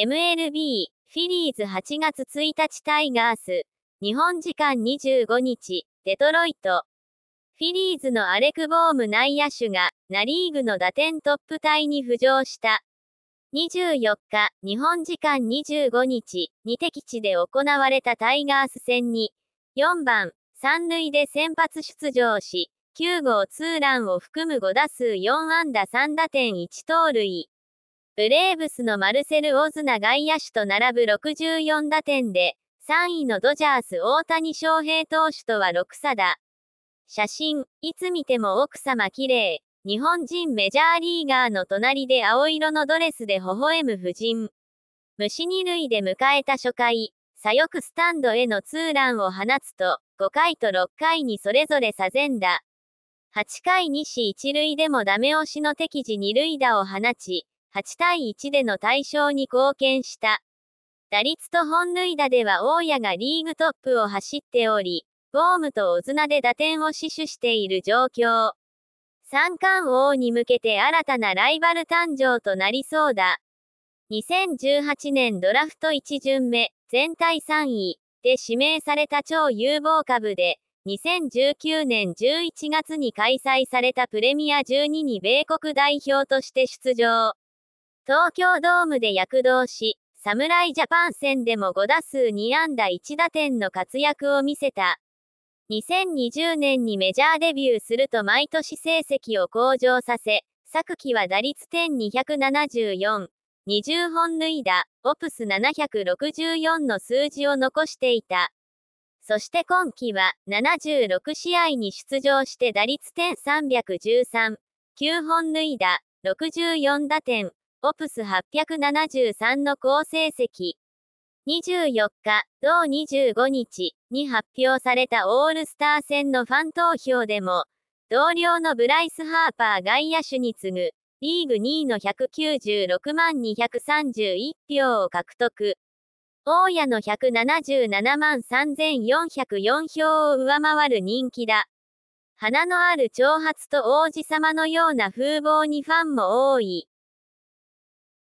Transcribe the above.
MLB、フィリーズ8月1日タイガース、日本時間25日、デトロイト。フィリーズのアレク・ボーム内野手が、ナ・リーグの打点トップタイに浮上した。24日、日本時間25日、2。敵地で行われたタイガース戦に、4番、3塁で先発出場し、9号ツーランを含む5打数4安打3打点1盗塁。ブレーブスのマルセル・オズナ外野手と並ぶ64打点で、3位のドジャース大谷翔平投手とは6差だ。写真、いつ見ても奥様綺麗。日本人メジャーリーガーの隣で青色のドレスで微笑む夫人。虫二塁で迎えた初回、左翼スタンドへのツーランを放つと、5回と6回にそれぞれ左前打。8回死一塁でもダメ押しの敵地二塁打を放ち、8対1での大勝に貢献した。打率と本塁打では大谷がリーグトップを走っており、ボームとオズナで打点を死守している状況。三冠王に向けて新たなライバル誕生となりそうだ。2018年ドラフト1巡目、全体3位で指名された超有望株で、2019年11月に開催されたプレミア12に米国代表として出場。東京ドームで躍動し、侍ジャパン戦でも5打数2安打1打点の活躍を見せた。2020年にメジャーデビューすると毎年成績を向上させ、昨季は打率点274、20本塁打、オプス764の数字を残していた。そして今季は76試合に出場して打率点313、9本塁打、64打点、オプス873の好成績。24日、同25日に発表されたオールスター戦のファン投票でも、同僚のブライス・ハーパー外野手に次ぐ、リーグ2位の196万231票を獲得。大家の177万3404票を上回る人気だ。花のある長髪と王子様のような風貌にファンも多い。